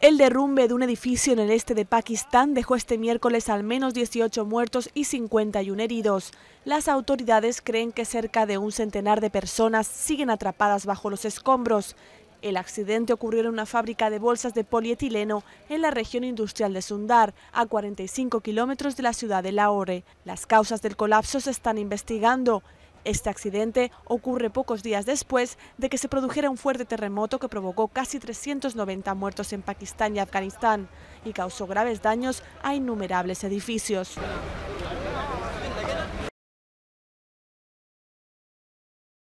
El derrumbe de un edificio en el este de Pakistán dejó este miércoles al menos 18 muertos y 51 heridos. Las autoridades creen que cerca de un centenar de personas siguen atrapadas bajo los escombros. El accidente ocurrió en una fábrica de bolsas de polietileno en la región industrial de Sundar, a 45 kilómetros de la ciudad de Lahore. Las causas del colapso se están investigando. Este accidente ocurre pocos días después de que se produjera un fuerte terremoto que provocó casi 390 muertos en Pakistán y Afganistán y causó graves daños a innumerables edificios.